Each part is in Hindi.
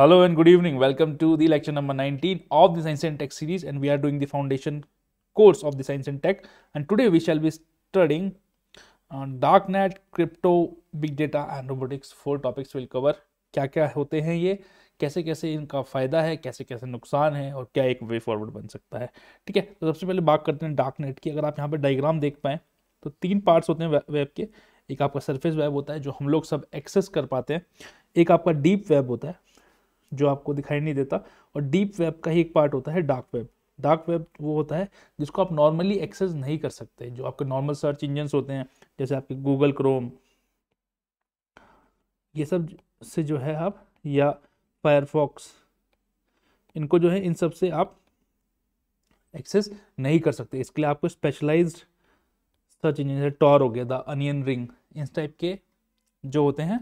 Hello and good evening. Welcome to the lecture number 19 of the Science and Tech series and we are doing the foundation course of the Science and Tech and today we shall be studying uh, darknet, crypto, big data and robotics four topics will cover क्या क्या होते हैं ये कैसे कैसे इनका फ़ायदा है कैसे कैसे नुकसान है और क्या एक वे फॉरवर्ड बन सकता है ठीक है तो सबसे पहले बात करते हैं डार्कनेट की अगर आप यहाँ पर डायग्राम देख पाएँ तो तीन पार्ट्स होते हैं वेब के एक आपका सरफेस वेब होता है जो हम लोग सब एक्सेस कर पाते हैं एक आपका डीप वेब होता है जो आपको दिखाई नहीं देता और डीप वेब का ही एक पार्ट होता है डार्क वेब डार्क वेब वो होता है जिसको आप नॉर्मली एक्सेस नहीं कर सकते जो आपके नॉर्मल सर्च इंजन्स होते हैं जैसे आपके गूगल क्रोम ये सब से जो है आप या फायरफॉक्स इनको जो है इन सब से आप एक्सेस नहीं कर सकते इसके लिए आपको स्पेशलाइज सर्च इंजन जैसे टॉर हो गया द अनियन रिंग इस टाइप के जो होते हैं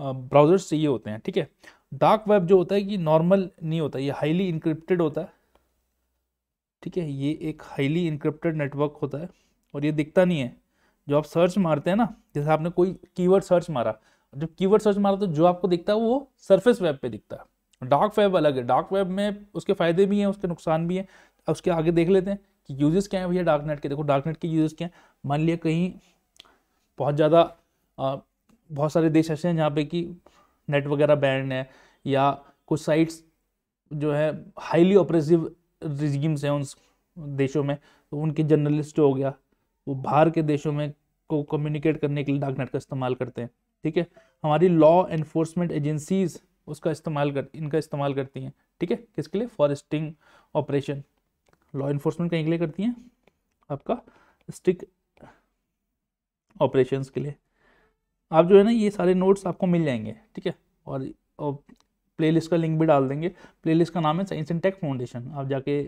ब्राउजर्स चाहिए होते हैं ठीक है डार्क वेब जो होता है ये नॉर्मल नहीं होता ये हाईली इंक्रिप्टेड होता है ठीक है ये एक हाईली इंक्रिप्टेड नेटवर्क होता है और ये दिखता नहीं है जो आप सर्च मारते हैं ना जैसे आपने कोई कीवर्ड सर्च मारा जब कीवर्ड सर्च मारा तो जो आपको दिखता है वो सरफेस वेब पे दिखता है डार्क वेब अलग है डार्क वेब में उसके फ़ायदे भी हैं उसके नुकसान भी हैं उसके आगे देख लेते हैं कि यूजेस क्या है भैया डार्क नेट के देखो डार्क नेट के यूजेस क्या है मान लिया कहीं बहुत ज़्यादा बहुत सारे देश ऐसे हैं जहाँ पे कि नेट वगैरह बैंड है या कुछ साइट्स जो है हाईली ऑपरेसिव रिजीम्स हैं उन देशों में तो उनके जर्नलिस्ट हो गया वो बाहर के देशों में को कम्युनिकेट करने के लिए नेट का इस्तेमाल करते हैं ठीक है हमारी लॉ एनफोर्समेंट एजेंसीज उसका इस्तेमाल कर इनका इस्तेमाल करती हैं ठीक है किसके लिए फॉरेस्टिंग ऑपरेशन लॉ इन्फोर्समेंट कहीं के लिए करती हैं आपका स्टिक ऑपरेशंस के लिए आप जो है ना ये सारे नोट्स आपको मिल जाएंगे ठीक है और, और प्लेलिस्ट का लिंक भी डाल देंगे प्लेलिस्ट का नाम है साइंस एंड टेक फाउंडेशन आप जाके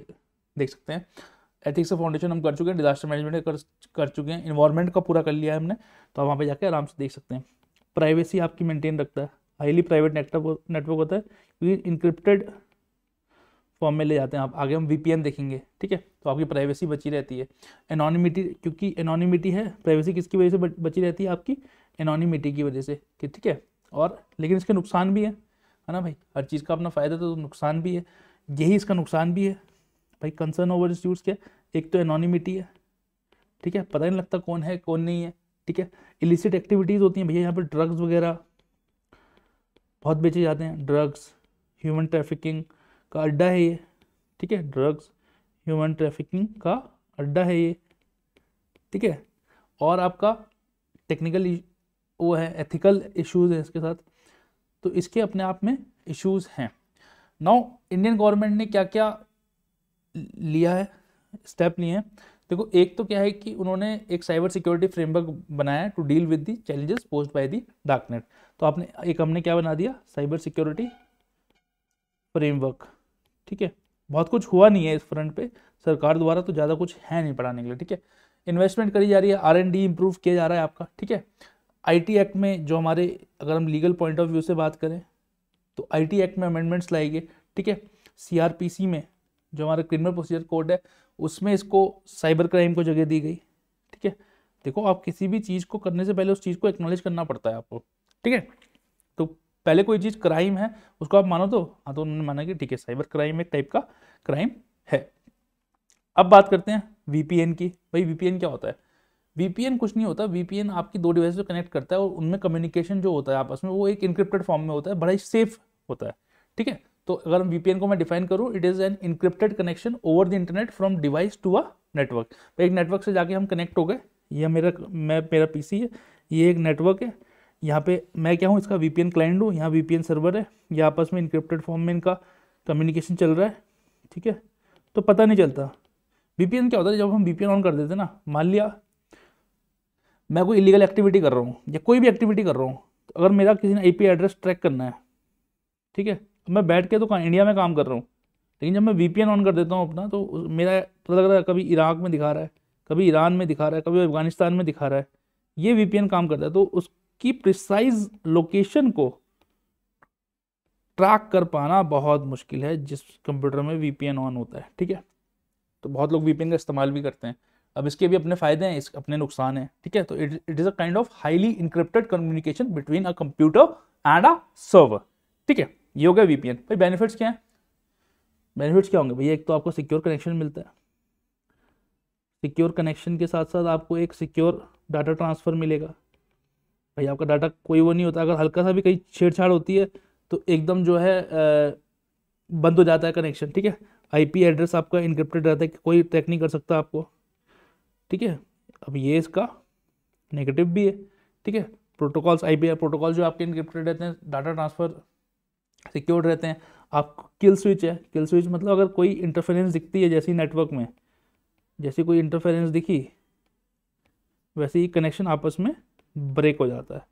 देख सकते हैं एथिक्स फाउंडेशन हम कर चुके हैं डिजास्टर मैनेजमेंट कर कर चुके हैं इन्वायरमेंट का पूरा कर लिया है हमने तो आप वहाँ पर जाकर आराम से देख सकते हैं प्राइवेसी आपकी मेंटेन रखता है हाईली प्राइवेट नेटवर्क नेटवर्क होता है क्योंकि इंक्रिप्टेड फॉर्म में ले जाते हैं आप आगे हम वी देखेंगे ठीक है तो आपकी प्राइवेसी बची रहती है एनोनिमिटी क्योंकि एनोनिमिटी है प्राइवेसी किसकी वजह से बची रहती है आपकी एनोनीमिटी की वजह से कि ठीक है और लेकिन इसके नुकसान भी है है ना भाई हर चीज़ का अपना फ़ायदा तो नुकसान भी है यही इसका नुकसान भी है भाई कंसर्न ओवर इस यूज़ के एक तो एनोनीमिटी है ठीक है पता नहीं लगता कौन है कौन नहीं है ठीक है इलिसिट एक्टिविटीज़ होती हैं भैया यहाँ पर ड्रग्स वगैरह बहुत बेचे जाते हैं ड्रग्स ह्यूमन ट्रैफिकिंग का अड्डा है ये ठीक है ड्रग्स ह्यूमन ट्रैफिकिंग का अड्डा है ये ठीक है और आपका टेक्निकल वो है एथिकल इश्यूज है इसके साथ तो इसके अपने आप में इश्यूज हैं नाउ इंडियन गवर्नमेंट ने क्या क्या लिया है स्टेप लिए हैं देखो एक तो क्या है कि उन्होंने एक साइबर सिक्योरिटी फ्रेमवर्क बनाया to deal with the challenges posed by the darknet तो आपने एक हमने क्या बना दिया साइबर सिक्योरिटी फ्रेमवर्क ठीक है बहुत कुछ हुआ नहीं है इस फ्रंट पे सरकार द्वारा तो ज़्यादा कुछ है नहीं पढ़ाने के लिए ठीक है इन्वेस्टमेंट करी जा रही है आर एंड डी इम्प्रूव किया जा रहा है आपका ठीक है आईटी एक्ट में जो हमारे अगर हम लीगल पॉइंट ऑफ व्यू से बात करें तो आईटी एक्ट में अमेंडमेंट्स लाए गए ठीक है सीआरपीसी में जो हमारा क्रिमिनल प्रोसीजर कोड है उसमें इसको साइबर क्राइम को जगह दी गई ठीक है देखो आप किसी भी चीज़ को करने से पहले उस चीज़ को एक्नोलेज करना पड़ता है आपको ठीक है तो पहले कोई चीज़ क्राइम है उसको आप मानो तो हाँ तो उन्होंने माना कि ठीक है साइबर क्राइम एक टाइप का क्राइम है अब बात करते हैं वीपीएन की भाई वीपीएन क्या होता है वीपीएन कुछ नहीं होता वीपीएन आपकी दो डिवाइस को कनेक्ट करता है और उनमें कम्युनिकेशन जो होता है आपस में वो एक इंक्रिप्टेड फॉर्म में होता है बड़ा ही सेफ होता है ठीक है तो अगर हम वीपीएन को मैं डिफाइन करूँ it is an encrypted connection over the internet from device to a network एक नेटवर्क से जाके हम कनेक्ट हो गए यह मेरा मैं मेरा पी है ये एक नेटवर्क है यहाँ पे मैं क्या हूँ इसका एन क्लाइंट हूँ यहाँ एन सर्वर है यह आपस में इंक्रिप्टेड फॉर्म में इनका कम्युनिकेशन चल रहा है ठीक है तो पता नहीं चलता वीपीएन क्या होता है जब हम एन ऑन कर देते ना मान लिया मैं कोई इलीगल एक्टिविटी कर रहा हूँ या कोई भी एक्टिविटी कर रहा हूँ तो अगर मेरा किसी ने आई एड्रेस ट्रैक करना है ठीक है तो मैं बैठ के तो इंडिया में काम कर रहा हूँ लेकिन जब मैं वी ऑन कर देता हूँ अपना तो मेरा पता लग रहा है कभी इराक में दिखा रहा है कभी ईरान में दिखा रहा है कभी अफगानिस्तान में दिखा रहा है ये वी काम करता है तो उसकी प्रिसाइज लोकेशन को ट्रैक कर पाना बहुत मुश्किल है जिस कंप्यूटर में वी ऑन होता है ठीक है तो बहुत लोग वी का इस्तेमाल भी करते हैं अब इसके भी अपने फ़ायदे हैं इस अपने नुकसान हैं ठीक है तो it it is a kind of highly encrypted communication between a computer and a server ठीक है ये हो गया वीपीएन भाई बेनिफिट्स क्या हैं बेनिफिट्स क्या होंगे भैया एक तो आपको सिक्योर कनेक्शन मिलता है सिक्योर कनेक्शन के साथ साथ आपको एक सिक्योर डाटा ट्रांसफ़र मिलेगा भाई आपका डाटा कोई वो नहीं होता अगर हल्का सा भी कहीं छेड़छाड़ होती है तो एकदम जो है बंद हो जाता है कनेक्शन ठीक है आईपी एड्रेस आपका इंक्रिप्टेड रहता है कोई ट्रैक नहीं कर सकता आपको ठीक है अब ये इसका नेगेटिव भी है ठीक है प्रोटोकॉल्स आई प्रोटोकॉल जो आपके इनक्रिप्टेड रहते हैं डाटा ट्रांसफ़र सिक्योर्ड रहते हैं आप किल स्विच है किल स्विच मतलब अगर कोई इंटरफेरेंस दिखती है जैसी नेटवर्क में जैसी कोई इंटरफेरेंस दिखी वैसे ही कनेक्शन आपस में ब्रेक हो जाता है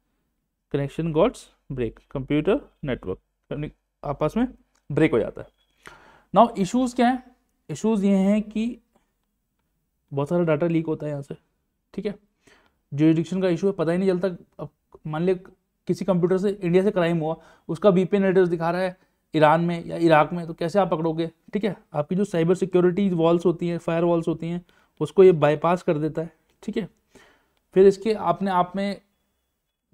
कनेक्शन गॉड्स ब्रेक कंप्यूटर नेटवर्क आपस में ब्रेक हो जाता है नाउ इश्यूज़ क्या हैं इश्यूज़ ये हैं कि बहुत सारा डाटा लीक होता है यहाँ से ठीक है जो एडिक्शन का इशू है पता ही नहीं चलता अब मान लिया किसी कंप्यूटर से इंडिया से क्राइम हुआ उसका बीपीएन एड्रेस दिखा रहा है ईरान में या इराक में तो कैसे आप पकड़ोगे ठीक है आपकी जो साइबर सिक्योरिटी वॉल्स होती हैं फायर वॉल्स होती हैं उसको ये बाईपास कर देता है ठीक है फिर इसके आपने आप में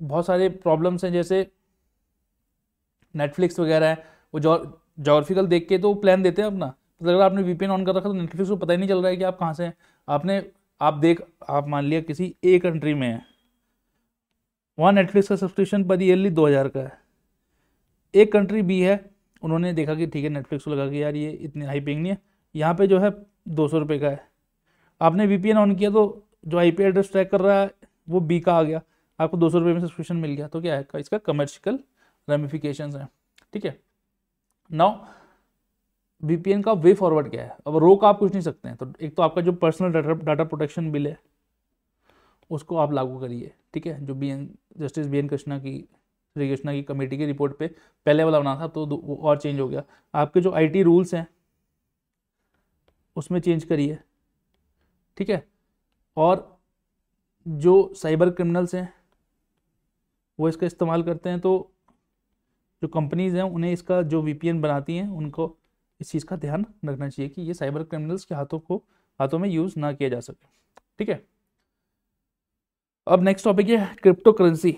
बहुत सारे प्रॉब्लम्स हैं जैसे नेटफ्लिक्स वगैरह है वो जो जोग्राफिकल देख के तो प्लान देते हैं अपना मतलब अगर आपने वीपीएन ऑन कर रखा तो नेटफ्लिक्स को पता ही नहीं चल रहा है कि आप कहाँ से हैं आपने आप देख आप मान लिया किसी ए कंट्री में है वहाँ नेटफ्लिक्स का सब्सक्रिप्शन पर ईयरली दो हज़ार का है एक कंट्री बी है उन्होंने देखा कि ठीक है नेटफ्लिक्स को लगा कि यार ये इतनी हाई पेंग नहीं है यहाँ पे जो है दो सौ रुपये का है आपने वी ऑन किया तो जो आई एड्रेस ट्रैक कर रहा है वो बी का आ गया आपको दो सौ रुपये में सब्सक्रिप्शन मिल गया तो क्या है इसका कमर्शियल रेमिफिकेशन है ठीक है नाउ वीपीएन का वे फॉरवर्ड क्या है अब रोक आप कुछ नहीं सकते हैं तो एक तो आपका जो personal data data protection bill है उसको आप लागू करिए ठीक है जो B N justice B N Krishna की श्री कृष्णा की कमेटी की रिपोर्ट पे पहले वाला बना था तो वो और चेंज हो गया आपके जो आईटी रूल्स हैं उसमें चेंज करिए ठीक है और जो साइबर क्रिमिनल्स हैं वो इसका इस्तेमाल करते हैं तो जो कंपनीज़ हैं उन्हें इसका जो वीपीएन बनाती हैं उनको इस चीज़ का ध्यान रखना चाहिए कि ये साइबर क्रिमिनल्स के हाथों को हाथों में यूज़ ना किया जा सके ठीक है अब नेक्स्ट टॉपिक है क्रिप्टो करेंसी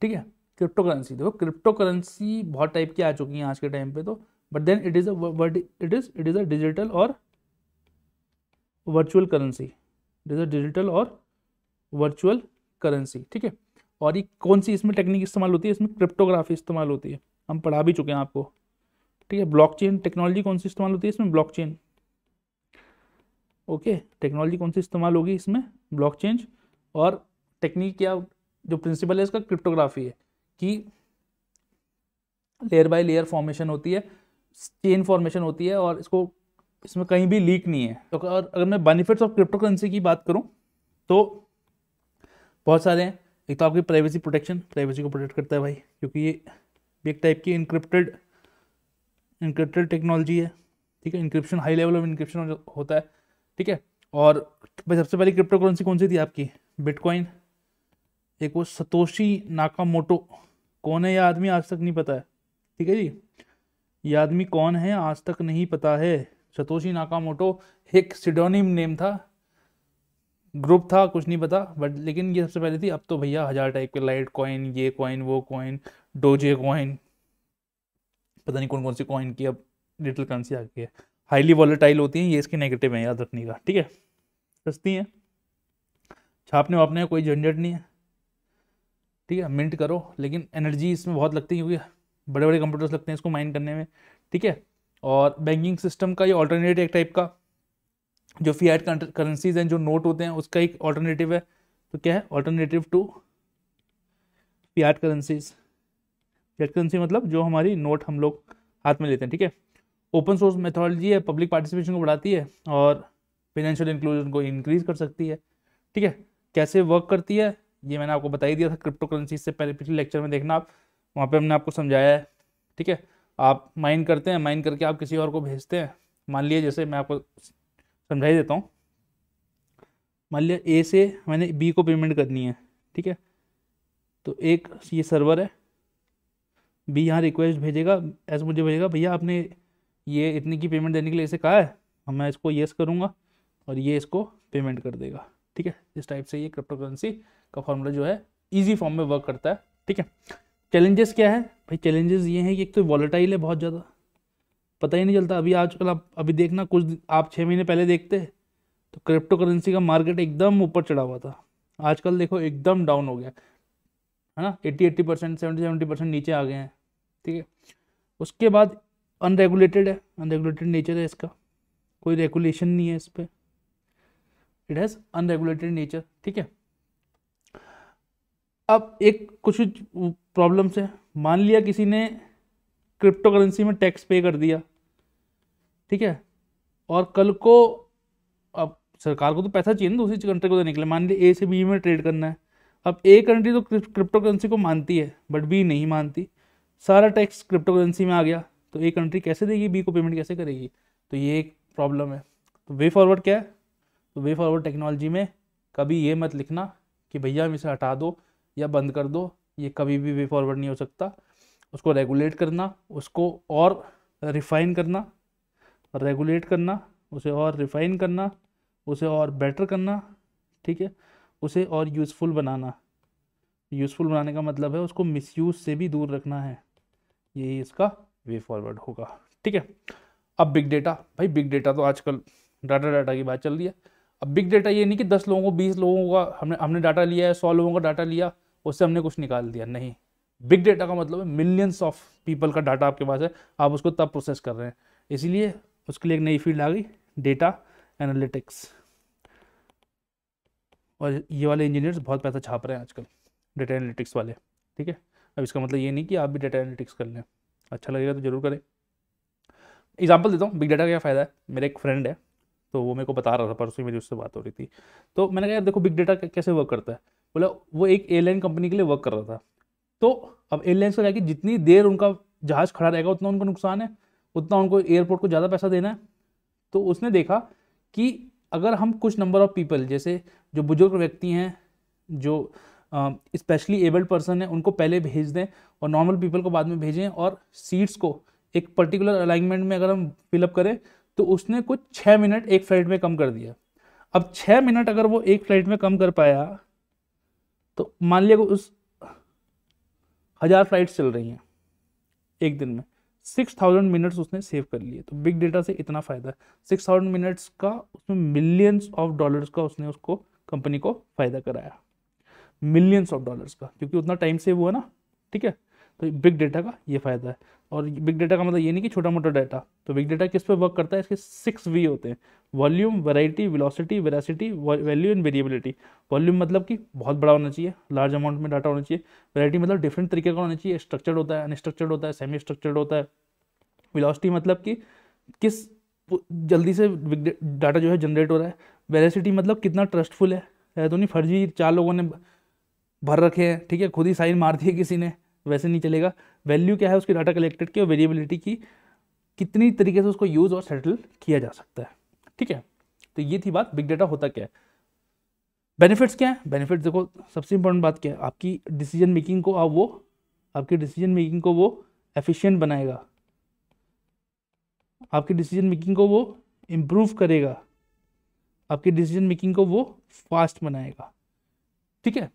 ठीक है क्रिप्टो करेंसी देखो क्रिप्टो करेंसी बहुत टाइप की आ चुकी है आज के टाइम पे तो but then it is word it is it is a digital और virtual currency it is a digital और वर्चुअल करेंसी ठीक है और ये कौन सी इसमें टेक्निक इस्तेमाल होती है इसमें क्रिप्टोग्राफी इस्तेमाल होती है हम पढ़ा भी चुके हैं आपको ठीक है ब्लॉकचेन टेक्नोलॉजी कौन सी इस्तेमाल होती है इसमें ब्लॉकचेन ओके टेक्नोलॉजी कौन सी इस्तेमाल होगी इसमें ब्लॉकचेन और टेक्निक या जो प्रिंसिपल है इसका क्रिप्टोग्राफी है कि लेयर बाय लेयर फॉर्मेशन होती है चेन फॉर्मेशन होती है और इसको इसमें कहीं भी लीक नहीं है तो अगर मैं बेनिफिट्स ऑफ क्रिप्टो करेंसी की बात करूँ तो बहुत सारे हैं एक तो आपकी प्राइवेसी प्रोटेक्शन प्राइवेसी को प्रोटेक्ट करता है भाई क्योंकि ये एक टाइप की इनक्रिप्टेड इंक्रिप्टेड टेक्नोलॉजी है ठीक है encryption high level of encryption होता है ठीक है और सबसे पहली क्रिप्टो करेंसी कौन सी थी आपकी बिटकॉइन एक वो सतोशी नाकामोटो कौन है यह आदमी आज तक नहीं पता है ठीक है जी ये आदमी कौन है आज तक नहीं पता है सतोशी नाकामोटो एक सिडोनिम नेम था ग्रुप था कुछ नहीं पता बट लेकिन ये सबसे पहले थी अब तो भैया हज़ार टाइप के लाइट कॉइन ये कॉइन वो कॉइन डोजे कॉइन पता नहीं कौन कौन सी कॉइन की अब डिजिटल करेंसी आ गई है हाईली वॉलेटाइल होती हैं ये इसके नेगेटिव है याद रखने का ठीक है सस्ती हैं छापने वापने का कोई झंझट नहीं है ठीक है मिंट करो लेकिन एनर्जी इसमें बहुत लगती है क्योंकि बड़े बड़े कंप्यूटर्स लगते हैं इसको माइन करने में ठीक है और बैंकिंग सिस्टम का ये ऑल्टरनेटिव एक टाइप का जो एड करेंसीज हैं जो नोट होते हैं उसका एक ऑल्टरनेटिव है तो क्या है alternative to fiat currencies fiat currency मतलब जो हमारी नोट हम लोग हाथ में लेते हैं ठीक है ओपन सोर्स मेथोलॉजी है पब्लिक पार्टिसिपेशन को बढ़ाती है और फिनेंशियल इंक्लूजन को इंक्रीज कर सकती है ठीक है कैसे वर्क करती है ये मैंने आपको बता ही दिया था क्रिप्टो करेंसी से पहले पिछले लेक्चर में देखना आप वहाँ पे हमने आपको समझाया है ठीक है आप माइन करते हैं माइन करके आप किसी और को भेजते हैं मान लिया जैसे मैं आपको समझाई देता हूँ मान लिया ए से मैंने बी को पेमेंट करनी है ठीक है तो एक ये सर्वर है बी यहाँ रिक्वेस्ट भेजेगा एस मुझे भेजेगा भैया आपने ये इतनी की पेमेंट देने के लिए इसे कहा है मैं इसको येस करूँगा और ये इसको पेमेंट कर देगा ठीक है इस टाइप से ये क्रिप्टो करेंसी का फॉर्मूला जो है ईजी फॉर्म में वर्क करता है ठीक है चैलेंजेस क्या है भाई चैलेंजेस ये हैं कि एक तो वॉलेटाइल है बहुत ज़्यादा पता ही नहीं चलता अभी आजकल आप अभी देखना कुछ आप छः महीने पहले देखते तो क्रिप्टो करेंसी का मार्केट एकदम ऊपर चढ़ा हुआ था आजकल देखो एकदम डाउन हो गया है ना eighty eighty percent seventy seventy percent नीचे आ गए हैं ठीक है उसके बाद अनरेगुलेटेड है अनरेगुलेटेड नेचर है इसका कोई रेगुलेशन नहीं है इस पर इट हैज़ अनरेगुलेटेड नेचर ठीक है अब एक कुछ प्रॉब्लम्स है मान लिया किसी ने क्रिप्टो करेंसी में टैक्स पे कर दिया ठीक है और कल को अब सरकार को तो पैसा चाहिए ना दूसरी कंट्री को देने के लिए मान लिया ए से बी में ट्रेड करना है अब ए कंट्री तो क्रिप्टो करेंसी को मानती है बट बी नहीं मानती सारा टैक्स क्रिप्टो करेंसी में आ गया तो ए कंट्री कैसे देगी बी को पेमेंट कैसे करेगी तो ये एक प्रॉब्लम है तो वे फॉरवर्ड क्या है तो वे फॉरवर्ड टेक्नोलॉजी में कभी ये मत लिखना कि भैया हम इसे हटा दो या बंद कर दो ये कभी भी वे फॉरवर्ड नहीं हो सकता उसको रेगुलेट करना उसको और रिफाइन करना रेगुलेट करना उसे और रिफाइन करना उसे और बेटर करना ठीक है उसे और यूज़फुल बनाना यूज़फुल बनाने का मतलब है उसको मिसयूज़ से भी दूर रखना है यही इसका वे फॉरवर्ड होगा ठीक है अब बिग डेटा भाई बिग डेटा तो आजकल डाटा डाटा की बात चल रही है अब बिग डेटा ये नहीं कि दस लोगों को बीस लोगों का हमने हमने डाटा लिया है सौ लोगों का डाटा लिया उससे हमने कुछ निकाल दिया नहीं बिग डेटा का मतलब है मिलियंस ऑफ पीपल का डाटा आपके पास है आप उसको तब प्रोसेस कर रहे हैं इसीलिए उसके लिए एक नई फील्ड आ गई डेटा एनालिटिक्स और ये वाले इंजीनियर्स बहुत पैसा छाप रहे हैं आजकल डेटा एनालिटिक्स वाले ठीक है अब इसका मतलब ये नहीं कि आप भी डाटा एनालिटिक्स कर लें अच्छा लगेगा तो जरूर करें एग्जाम्पल देता हूँ बिग डाटा का क्या फ़ायदा है मेरा एक फ्रेंड है तो वो मेरे को बता रहा था परसों मेरी उससे बात हो रही थी तो मैंने कहा यार देखो बिग डाटा कैसे वर्क करता है बोला वो एक एयरलाइन कंपनी के लिए वर्क कर रहा था तो अब एयरलाइंस का क्या कि जितनी देर उनका जहाज़ खड़ा रहेगा उतना उनको नुकसान है उतना उनको एयरपोर्ट को ज़्यादा पैसा देना है तो उसने देखा कि अगर हम कुछ नंबर ऑफ पीपल जैसे जो बुजुर्ग व्यक्ति हैं जो स्पेशली एबल्ड पर्सन है उनको पहले भेज दें और नॉर्मल पीपल को बाद में भेजें और सीट्स को एक पर्टिकुलर अलाइनमेंट में अगर हम फिलअप करें तो उसने कुछ छः मिनट एक फ्लाइट में कम कर दिया अब छः मिनट अगर वो एक फ्लाइट में कम कर पाया तो मान लिया उस हज़ार फ्लाइट्स चल रही हैं एक दिन में सिक्स थाउजेंड मिनट्स उसने सेव कर लिए तो बिग डेटा से इतना फ़ायदा है सिक्स थाउजेंड मिनट्स का उसमें मिलियंस ऑफ डॉलर्स का उसने उसको कंपनी को फ़ायदा कराया मिलियंस ऑफ डॉलर्स का क्योंकि उतना टाइम सेव हुआ ना ठीक है तो बिग डेटा का ये फायदा है और बिग डेटा का मतलब ये नहीं कि छोटा मोटा डाटा तो बिग डेटा किस पे वर्क करता है इसके सिक्स वी होते हैं volume variety velocity veracity value and variability volume मतलब कि बहुत बड़ा होना चाहिए लार्ज अमाउंट में डाटा होना चाहिए वेरायटी मतलब डिफरेंट तरीके का होना चाहिए स्ट्रक्चर्ड होता है अनस्ट्रक्चर्ड होता है सेमी स्ट्रक्चर्ड होता है वेलोसिटी मतलब कि किस जल्दी से बिग डाटा जो है जनरेट हो रहा है वेरासिटी मतलब कितना ट्रस्टफुल है तो नहीं फर्जी चार लोगों ने भर रखे हैं ठीक है खुद ही साइन मार दिए किसी ने वैसे नहीं चलेगा वैल्यू क्या है उसकी डाटा कलेक्टेड की और वेरिएबिलिटी की कितनी तरीके से उसको यूज़ और सेटल किया जा सकता है ठीक है तो ये थी बात बिग डाटा होता क्या है बेनिफिट्स क्या है बेनिफिट्स देखो सबसे इंपॉर्टेंट बात क्या है आपकी डिसीजन मेकिंग को आप वो आपकी डिसीजन मेकिंग को वो एफिशिएंट बनाएगा आपकी डिसीजन मेकिंग को वो इम्प्रूव करेगा आपकी डिसीजन मेकिंग को वो फास्ट बनाएगा ठीक है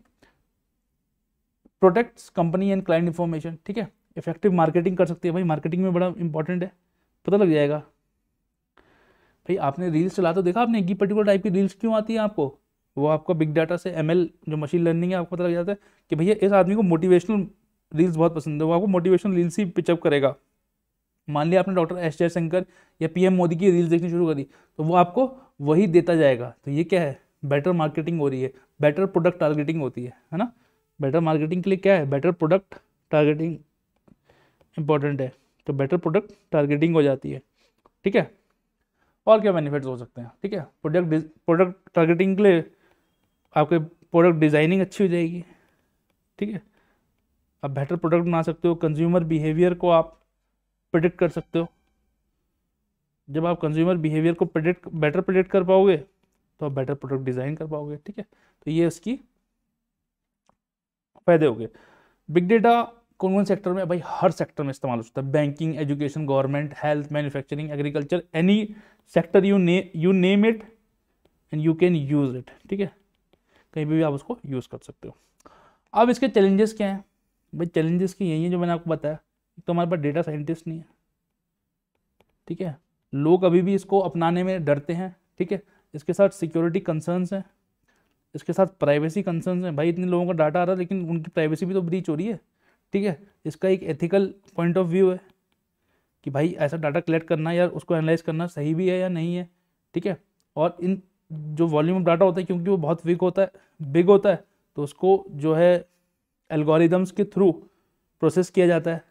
protects company and client information ठीक है इफेक्टिव मार्केटिंग कर सकती है भाई मार्केटिंग में बड़ा इंपॉर्टेंट है पता लग जाएगा भाई आपने रील्स चला तो देखा आपने एक ही पर्टिकुलर टाइप की रील्स क्यों आती है आपको वो आपका बिग डाटा से एम जो मशीन लर्निंग है आपको पता लग जाता है कि भैया इस आदमी को मोटिवेशनल रील्स बहुत पसंद है वो आपको मोटिवेशनल रील्स ही पिचअप करेगा मान लिया आपने डॉक्टर एस जयशंकर या पीएम मोदी की रील्स देखनी शुरू करी तो वो आपको वही देता जाएगा तो ये क्या है बेटर मार्केटिंग हो रही है बेटर प्रोडक्ट टारगेटिंग होती है है ना बेटर मार्केटिंग के लिए क्या है बेटर प्रोडक्ट टारगेटिंग इंपॉर्टेंट है तो बेटर प्रोडक्ट टारगेटिंग हो जाती है ठीक है और क्या बेनिफिट्स हो सकते हैं ठीक है प्रोडक्ट प्रोडक्ट टारगेटिंग के लिए आपके प्रोडक्ट डिज़ाइनिंग अच्छी हो जाएगी ठीक है आप बेटर प्रोडक्ट बना सकते हो कंज्यूमर बिहेवियर को आप प्रडिक्ट कर सकते हो जब आप कंज्यूमर बिहेवियर को प्रिडिक्ट बेटर प्रिडिक्ट कर पाओगे तो आप बेटर प्रोडक्ट डिज़ाइन कर पाओगे ठीक है तो ये उसकी फायदे हो गए बिग डेटा कौन कौन सेक्टर में भाई हर सेक्टर में इस्तेमाल हो सकता है banking education government health manufacturing agriculture any sector you ने you name it and you can use it ठीक है कहीं भी, भी आप उसको यूज़ कर सकते हो अब इसके चैलेंजेस क्या हैं भाई चैलेंजेस के यही है जो मैंने आपको बताया तो हमारे पास डेटा साइंटिस्ट नहीं है ठीक है लोग अभी भी इसको अपनाने में डरते हैं ठीक है इसके साथ सिक्योरिटी कंसर्न्स हैं इसके साथ प्राइवेसी कंसर्न है भाई इतने लोगों का डाटा आ रहा है लेकिन उनकी प्राइवेसी भी तो ब्रीच हो रही है ठीक है इसका एक एथिकल पॉइंट ऑफ व्यू है कि भाई ऐसा डाटा कलेक्ट करना या उसको एनालाइज करना सही भी है या नहीं है ठीक है और इन जो वॉल्यूम ऑफ डाटा होता है क्योंकि वो बहुत वीक होता है बिग होता है तो उसको जो है एल्गोरिदम्स के थ्रू प्रोसेस किया जाता है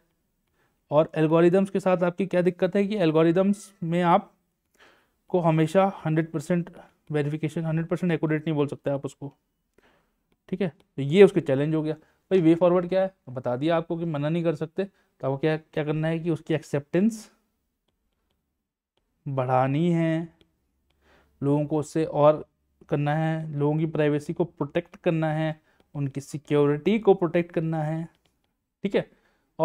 और एल्गोरिदम्स के साथ आपकी क्या दिक्कत है कि एल्गोरिदम्स में आप को हमेशा hundred percent verification hundred percent accurate नहीं बोल सकते आप उसको ठीक है तो ये उसके चैलेंज हो गया भाई वे फॉरवर्ड क्या है बता दिया आपको कि मना नहीं कर सकते तो आपको क्या क्या करना है कि उसकी एक्सेप्टेंस बढ़ानी है लोगों को उससे और करना है लोगों की प्राइवेसी को प्रोटेक्ट करना है उनकी सिक्योरिटी को प्रोटेक्ट करना है ठीक है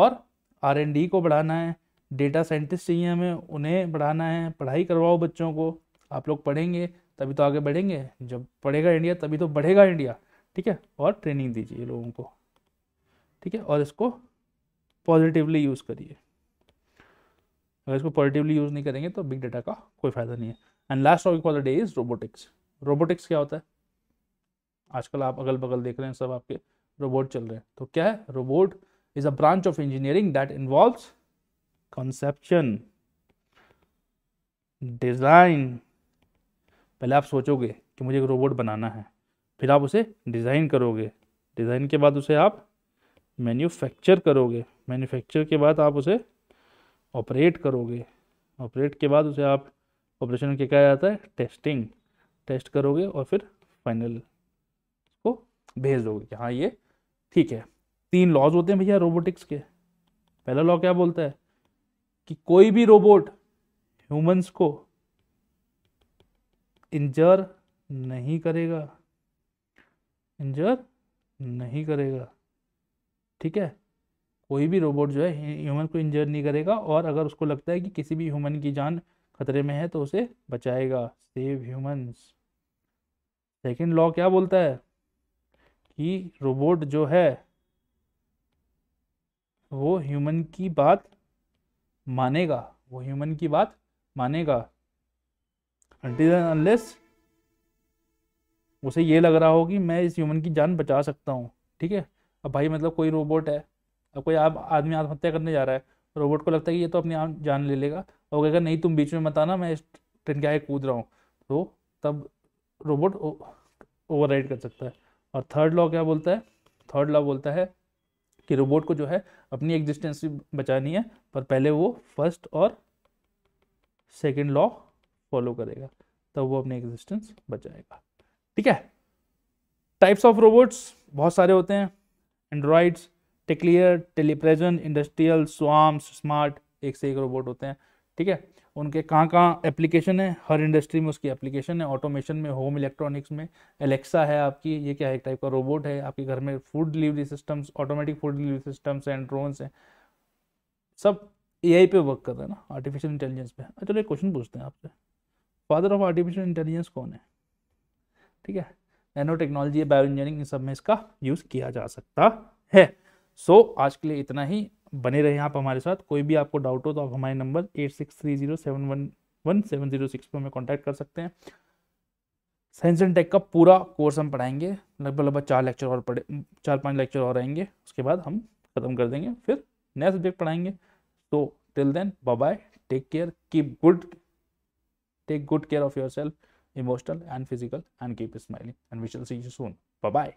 और आर एन डी को बढ़ाना है डेटा साइंटिस्ट चाहिए हमें उन्हें बढ़ाना है पढ़ाई करवाओ बच्चों को आप लोग पढ़ेंगे तभी तो आगे बढ़ेंगे जब पढ़ेगा इंडिया तभी तो बढ़ेगा इंडिया ठीक है और ट्रेनिंग दीजिए लोगों को ठीक है और इसको पॉजिटिवली यूज़ करिए अगर इसको पॉजिटिवली यूज़ नहीं करेंगे तो बिग डाटा का कोई फायदा नहीं है and last topic for the day is robotics robotics क्या होता है आजकल आप अगल बगल देख रहे हैं सब आपके रोबोट चल रहे हैं तो क्या है robot is a branch of engineering that involve conception design पहले आप सोचोगे कि मुझे एक रोबोट बनाना है फिर आप उसे डिज़ाइन करोगे डिज़ाइन के बाद उसे आप मैन्युफैक्चर करोगे मैन्युफैक्चर के बाद आप उसे ऑपरेट करोगे ऑपरेट के बाद उसे आप ऑपरेशन के क्या जाता है टेस्टिंग टेस्ट करोगे और फिर फाइनल को भेज दोगे कि हाँ ये ठीक है तीन लॉज होते हैं भैया रोबोटिक्स के पहला लॉ क्या बोलता है कि कोई भी रोबोट ह्यूमंस को इंजर नहीं करेगा इंजर नहीं करेगा ठीक है कोई भी रोबोट जो है ह्यूमन को इंजर नहीं करेगा और अगर उसको लगता है कि किसी भी ह्यूमन की जान खतरे में है तो उसे बचाएगा सेव ह्यूमंस सेकंड लॉ क्या बोलता है कि रोबोट जो है वो ह्यूमन की बात मानेगा वो ह्यूमन की बात मानेगा until unless उसे ये लग रहा हो कि मैं इस ह्यूमन की जान बचा सकता हूँ ठीक है अब भाई मतलब कोई रोबोट है अब कोई आप आदमी आत्महत्या करने जा रहा है रोबोट को लगता है कि ये तो अपनी आप जान ले लेगा और कहेगा नहीं तुम बीच में मत आना मैं इस ट्रेन के आगे कूद रहा हूँ तो तब रोबोट ओवर कर सकता है और थर्ड लॉ क्या बोलता है थर्ड लॉ बोलता है कि रोबोट को जो है अपनी एग्जिस्टेंस बचानी है पर पहले वो फर्स्ट और सेकेंड लॉ फॉलो करेगा तब वो अपने एग्जिस्टेंस बचाएगा ठीक है टाइप्स ऑफ रोबोट्स बहुत सारे होते हैं एंड्रॉइड्स टेक्लियर टेलीप्रेजन इंडस्ट्रियल स्वाम्स स्मार्ट एक से एक रोबोट होते हैं ठीक है उनके कहाँ कहाँ एप्लीकेशन है हर इंडस्ट्री में उसकी एप्लीकेशन है ऑटोमेशन में होम इलेक्ट्रॉनिक्स में एलेक्सा है आपकी ये क्या है एक टाइप का रोबोट है आपके घर में food delivery systems automatic food delivery systems and drones हैं सब ए पे वर्क कर रहे हैं ना आर्टिफिशियल इंटेलिजेंस पे चलो एक क्वेश्चन पूछते हैं आपसे फादर ऑफ आर्टिफिशियल इंटेलिजेंस कौन है ठीक है नैनो टेक्नोलॉजी बायो इंजीनियरिंग इन सब में इसका यूज़ किया जा सकता है सो so, आज के लिए इतना ही बने रहे आप हमारे साथ कोई भी आपको डाउट हो तो आप हमारे number eight six three zero seven one one seven zero six पर हमें कॉन्टैक्ट कर सकते हैं साइंस एंड टेक का पूरा कोर्स हम पढ़ाएंगे लगभग लगभग चार लेक्चर और पढ़े चार पाँच लेक्चर और आएंगे उसके बाद हम ख़त्म कर देंगे फिर नया सब्जेक्ट पढ़ाएंगे तो till then bye take care keep good Take good care of yourself, emotional and physical, and keep smiling. And we shall see you soon. Bye bye.